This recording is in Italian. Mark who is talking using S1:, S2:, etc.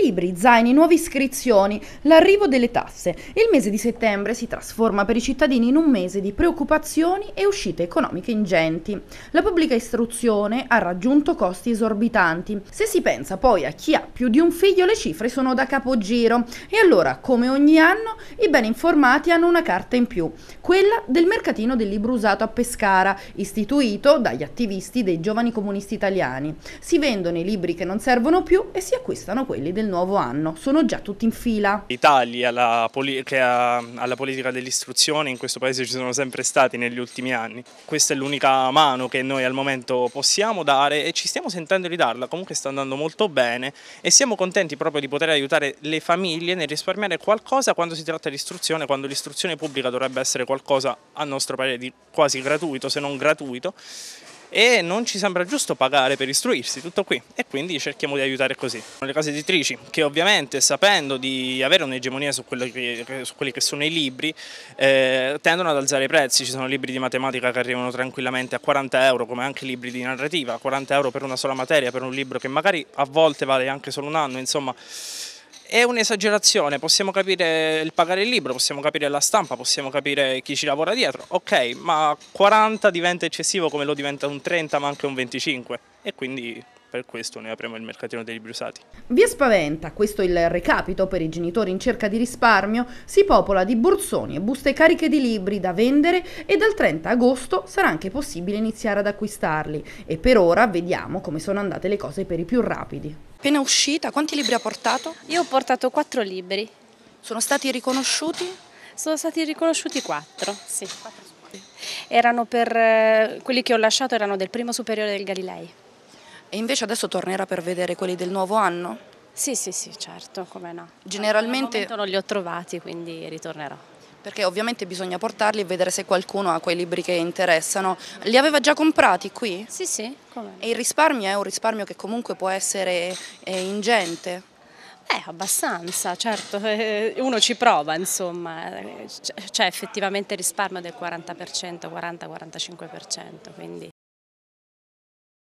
S1: Libri, zaini, nuove iscrizioni, l'arrivo delle tasse. Il mese di settembre si trasforma per i cittadini in un mese di preoccupazioni e uscite economiche ingenti. La pubblica istruzione ha raggiunto costi esorbitanti. Se si pensa poi a chi ha più di un figlio, le cifre sono da capogiro. E allora, come ogni anno, i ben informati hanno una carta in più, quella del mercatino del libro usato a Pescara, istituito dagli attivisti dei giovani comunisti italiani. Si vendono i libri che non servono più e si acquistano quelli titolari del nuovo anno. Sono già tutti in fila.
S2: I tagli alla, alla politica dell'istruzione in questo paese ci sono sempre stati negli ultimi anni. Questa è l'unica mano che noi al momento possiamo dare e ci stiamo sentendo di darla, comunque sta andando molto bene e siamo contenti proprio di poter aiutare le famiglie nel risparmiare qualcosa quando si tratta di istruzione, quando l'istruzione pubblica dovrebbe essere qualcosa a nostro parere di quasi gratuito se non gratuito e non ci sembra giusto pagare per istruirsi, tutto qui, e quindi cerchiamo di aiutare così. Le case editrici che ovviamente sapendo di avere un'egemonia su, su, quelli che sono i libri eh, tendono ad alzare i prezzi, ci sono libri di matematica che arrivano tranquillamente a 40 euro come anche libri di narrativa, 40 euro per una sola materia, per un libro che magari a volte vale anche solo un anno, insomma è un'esagerazione, possiamo capire il pagare il libro, possiamo capire la stampa, possiamo capire chi ci lavora dietro, ok, ma 40 diventa eccessivo come lo diventa un 30 ma anche un 25 e quindi per questo noi apriamo il mercatino dei libri usati.
S1: Vi spaventa, questo è il recapito per i genitori in cerca di risparmio, si popola di borsoni e buste cariche di libri da vendere e dal 30 agosto sarà anche possibile iniziare ad acquistarli e per ora vediamo come sono andate le cose per i più rapidi. Appena uscita, quanti libri ha
S3: portato? Io ho portato quattro libri. Sono stati riconosciuti? Sono stati riconosciuti quattro, sì. Erano per, eh, quelli che ho lasciato erano del primo superiore del Galilei. E invece adesso tornerà per vedere quelli del nuovo anno? Sì,
S1: sì, sì, certo, come no. Generalmente... non li ho trovati, quindi ritornerò. Perché ovviamente bisogna portarli e vedere se qualcuno ha quei libri che interessano. Li aveva già comprati qui? Sì, sì. Come E il risparmio è un risparmio che comunque può essere eh, ingente?
S3: Eh, abbastanza, certo. Eh, uno ci prova, insomma. C'è cioè,
S2: effettivamente risparmio del 40%, 40-45%, quindi...